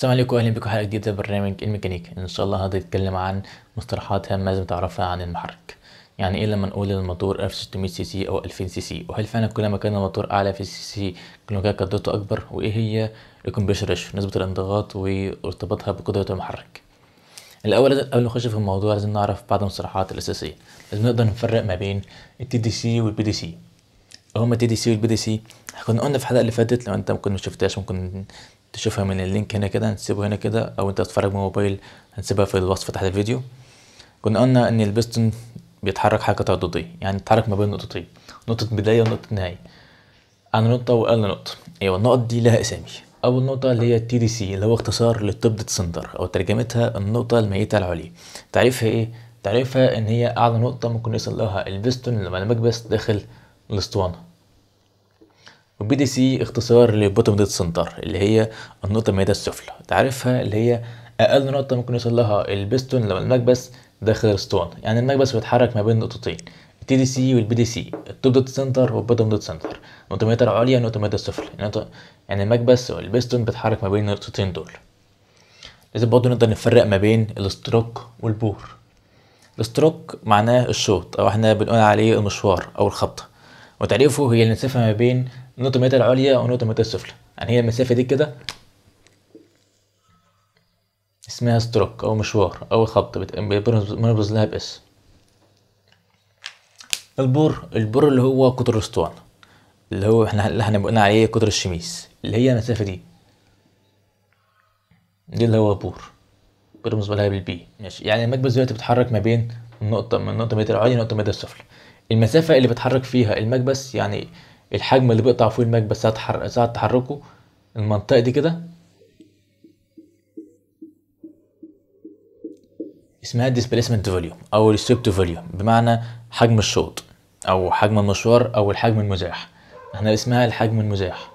السلام عليكم اهلا بكم حلقه جديده برنامج الميكانيكا ان شاء الله هنتكلم عن مصطلحات هامه لازم تعرفها عن المحرك يعني ايه لما نقول الموتور 1600 سي سي او 2000 سي سي وهل فعلا كل ما كان الموتور اعلى في السي سي كل ما كان قدرته اكبر وايه هي الكمبيشن ريشيو نسبه الانضغاط وارتباطها بقدره المحرك الاول قبل ما نخش في الموضوع لازم نعرف بعض المصطلحات الاساسيه لازم نقدر نفرق ما بين التي دي سي والبي دي سي هما التي دي سي والبي دي سي كنا قلنا في الحلقه اللي فاتت لو انت ممكن مشفتهاش ممكن تشوفها من اللينك هنا كده هنسيبه هنا كده او انت تتفرج من موبايل هنسيبها في الوصف تحت الفيديو كنا قلنا ان البستون بيتحرك حركه تردديه يعني بيتحرك ما بين نقطتين نقطه بدايه ونقطه نهايه انا نقطه واقل نقطه ايوه النقط دي لها اسامي اول نقطه اللي هي التي دي سي اللي هو اختصار للتبدة سنتر او ترجمتها النقطه الميته العليا تعريفها ايه تعريفها ان هي اعلى نقطه ممكن يصل لها البستون لما المكبس داخل الاسطوانه والبي دي سي اختصار لبوتوم ديد سنتر اللي هي النقطة الميتة السفلى تعرفها اللي هي أقل نقطة ممكن يوصل لها البستون لما المكبس داخل الاسطوانة يعني المكبس بيتحرك ما بين نقطتين التي دي سي والبي دي سي التوب ديد سنتر والبوتوم ديد سنتر نقطة الميتة العليا والنقطة الميتة السفلى يعني, يعني المكبس والبستون بيتحرك ما بين النقطتين دول لازم برضه نقدر نفرق ما بين الاستروك والبور الاستروك معناه الشوط او احنا بنقول عليه المشوار او الخبطة وتعريفه هي المسافة ما بين نقطة مئة العليا ونقطة مئة السفلى يعني هي المسافة دي كده اسمها ستروك أو مشوار أو خط بنبرز لها بإس البور البور اللي هو قطر الأسطوانة اللي هو احنا اللي هنبقى عليه قطر الشميس اللي هي المسافة دي دي اللي هو البور بنبرز لها بالبي ماشي يعني المكبس دلوقتي بيتحرك ما بين النقطة من نقطة متر العليا لنقطة متر السفلى المسافة اللي بيتحرك فيها المكبس يعني الحجم اللي بيقطع فوق المكبس ساعة ساعة تحركه المنطقة دي كده اسمها displacement volume او restrict volume بمعنى حجم الشوط او حجم المشوار او الحجم المزاح احنا اسمها الحجم المزاح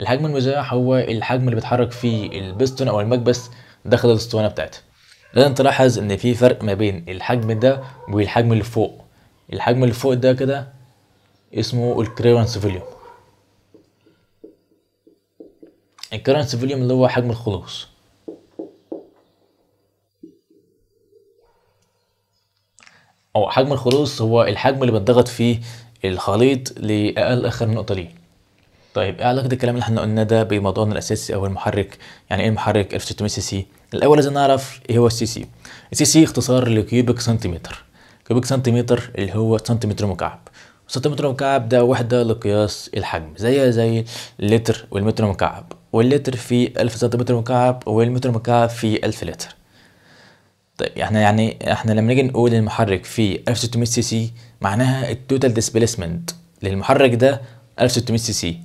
الحجم المزاح هو الحجم اللي بيتحرك فيه البستون او المكبس داخل الاسطوانه بتاعتها لازم تلاحظ ان في فرق ما بين الحجم ده والحجم اللي فوق الحجم اللي فوق ده كده اسمه الكريرنس فوليوم الكريرنس فوليوم اللي هو حجم الخلاص او حجم الخلاص هو الحجم اللي بتضغط فيه الخليط لاقل اخر نقطه ليه طيب ايه علاقه الكلام اللي احنا قلناه ده بموضوعنا الاساسي او المحرك يعني ايه المحرك 1600 سي سي الاول لازم نعرف ايه هو السي سي السي سي اختصار لكيوبيك سنتيمتر كوبيك سنتيمتر اللي هو سنتيمتر مكعب سنتيمتر مكعب ده وحدة لقياس الحجم زيها زي اللتر والمتر مكعب واللتر في ألف سنتيمتر مكعب والمتر مكعب في ألف لتر طيب احنا يعني احنا لما نيجي نقول المحرك فيه 1600 سي سي معناها التوتال ديسبيسمنت للمحرك ده 1600 سي سي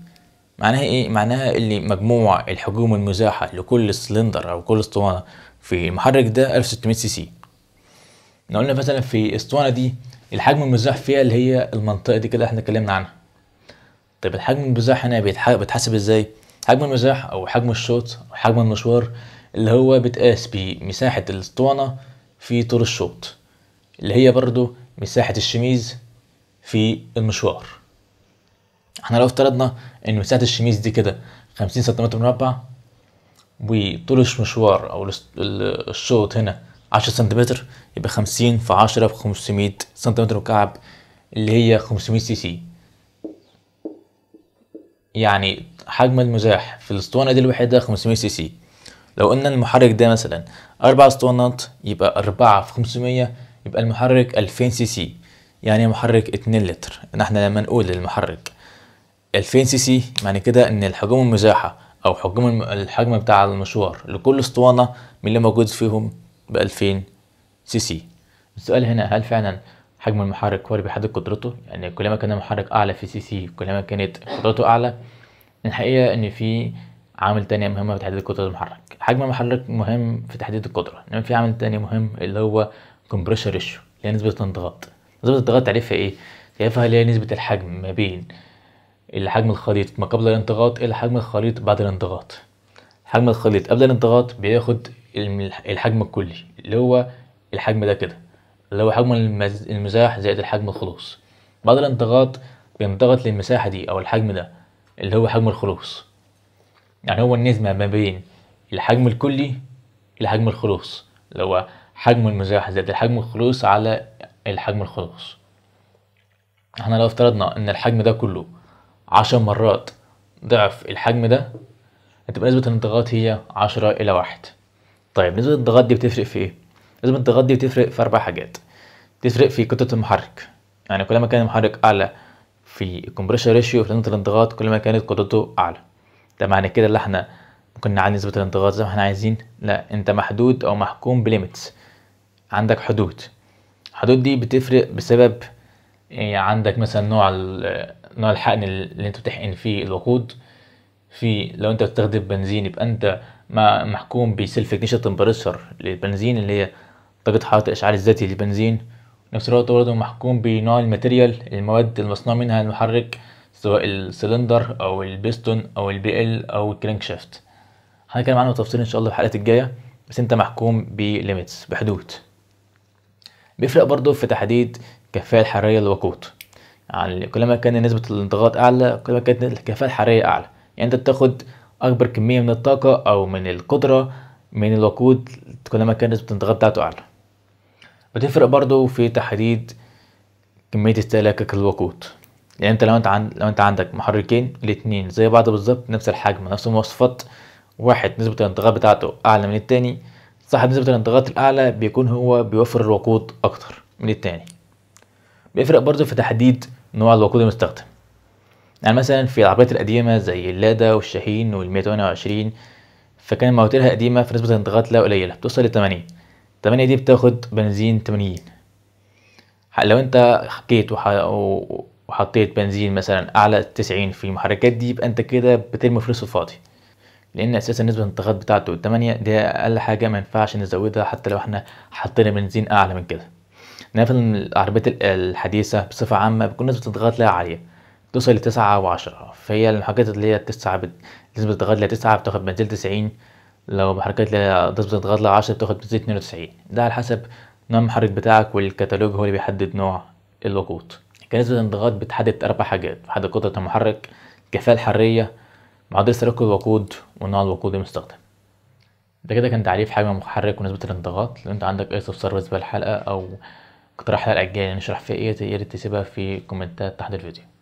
معناها ايه معناها اللي مجموع الحجوم المزاحه لكل سلندر او كل اسطوانه في المحرك ده 1600 سي سي لو قلنا مثلا في اسطوانه دي الحجم المزاح فيها اللي هي المنطقه دي كده احنا اتكلمنا عنها طيب الحجم المزاح هنا بيتحسب ازاي حجم المزاح او حجم الشوط او حجم المشوار اللي هو بتقاس بمساحه الاسطوانه في طول الشوط اللي هي برضو مساحه الشميز في المشوار احنا لو افترضنا ان مساحه الشميز دي كده 50 سنتيمتر مربع وطول المشوار او الشوط هنا 10 سنتيمتر يبقى 50 في 10 في 500 سنتيمتر مكعب اللي هي 500 سي سي يعني حجم المزاح في الاسطوانة دي الوحيدة 500 سي سي لو قلنا المحرك ده مثلا أربع اسطوانات يبقى أربعة في 500 يبقى المحرك 2000 سي سي يعني محرك 2 لتر إن احنا لما نقول المحرك 2000 سي سي معنى كده إن الحجم المزاحة أو حجم الحجم بتاع المشوار لكل اسطوانة من اللي موجود فيهم ب 2000 سي سي السؤال هنا هل فعلا حجم المحرك هو اللي بيحدد قدرته يعني كلما كان المحرك اعلى في سي سي كلما كانت قدرته اعلى الحقيقه ان في عامل تاني مهم في تحديد قدرة المحرك حجم المحرك مهم في تحديد القدرة إنما في عامل تاني مهم اللي هو كومبريشن ريشيو اللي هي نسبة الانضغاط نسبة الانضغاط تعريفها إيه؟ تعريفها اللي هي نسبة الحجم ما بين الحجم الخليط ما قبل الانضغاط إلى حجم الخليط بعد الانضغاط حجم الخليط قبل الانضغاط بياخد الحجم الكلي اللي هو الحجم ده كده اللي هو حجم المزاح زائد الحجم الخلوص بعد الانضغاط بينضغط للمساحة دي أو الحجم ده اللي هو حجم الخلوص يعني هو النسبة ما بين الحجم الكلي لحجم الخلوص اللي هو حجم المزاح زائد الحجم الخلوص على الحجم الخلوص احنا لو افترضنا ان الحجم ده كله عشر مرات ضعف الحجم ده هتبقى نسبة الانضغاط هي عشرة إلى واحد طيب نسبة الضغط دي بتفرق في ايه؟ نسبة الضغط دي بتفرق في أربع حاجات بتفرق في كتلة المحرك يعني كل ما كان المحرك أعلى في الكمبريشن ريشيو في نسبة الانضغاط كل ما كانت قدرته أعلى ده معنى كده اللي احنا ممكن نعلي نسبة الانضغاط زي ما احنا عايزين لا انت محدود أو محكوم بليميتس عندك حدود الحدود دي بتفرق بسبب إيه عندك مثلا نوع نوع الحقن اللي انت بتحقن فيه الوقود في لو انت بتستخدم بنزين يبقى انت محكوم بسيلف اجنيشن تمبريتشر للبنزين اللي هي درجة حرارة الإشعال الذاتي للبنزين نفس الوقت برضه محكوم بنوع الماتيريال المواد المصنوع منها المحرك سواء السلندر أو البيستون أو البي ال أو الكرانك شافت هنتكلم عنه بالتفصيل إن شاء الله في الحلقات الجاية بس أنت محكوم بليميتس بحدود بيفرق برضه في تحديد الكفاءة الحرارية للوقود يعني كلما كان نسبة الانضغاط أعلى كلما كانت الكفاءة الحرارية أعلى يعني أنت بتاخد اكبر كميه من الطاقه او من القدره من الوقود كلما كان نسبه الانضغاط بتاعته اعلى بتفرق برضو في تحديد كميه استهلاكك للوقود يعني انت لو انت عن... لو انت عندك محركين الاتنين زي بعض بالظبط نفس الحجم نفس المواصفات واحد نسبة الانضغاط بتاعته أعلى من التاني صاحب نسبة الانضغاط الأعلى بيكون هو بيوفر الوقود أكتر من التاني بيفرق برضه في تحديد نوع الوقود المستخدم يعني مثلا في العربيات القديمة زي اللادا والشاهين وال128 فكان مواترها قديمة فنسبة الانضغاط لها قليلة بتوصل لتمانية تمانية دي بتاخد بنزين تمانين لو انت حكيت وح... وحطيت بنزين مثلا أعلى تسعين في المحركات دي يبقى انت كده بترمي فلوس الفاضي لأن أساسا نسبة الانضغاط بتاعته التمانية دي أقل حاجة مينفعش نزودها حتى لو احنا حطينا بنزين أعلى من كده نفس العربيات الحديثة بصفة عامة بتكون نسبة الانضغاط لها عالية توصل لتسعة وعشرة فهي الحاجات اللي هي تسعة بت... نسبة التغاضي لتسعة بتاخد بنزين تسعين لو بحركات نسبة التغاضي لعشرة بتاخد بنزين اتنين وتسعين ده على حسب نوع المحرك بتاعك والكتالوج هو اللي بيحدد نوع الوقود كنسبة الانضغاط بتحدد أربع حاجات بتحدد قدرة المحرك الكفاءة الحرارية معدل تركيب الوقود ونوع الوقود المستخدم ده كده كان تعريف حجم المحرك ونسبة الانضغاط لو انت عندك اي استفسار بالنسبة للحلقة او اقتراح الحلقة الجاية يعني نشرح فيها ايه ياريت تسيبها في كومنتات تحت الفيديو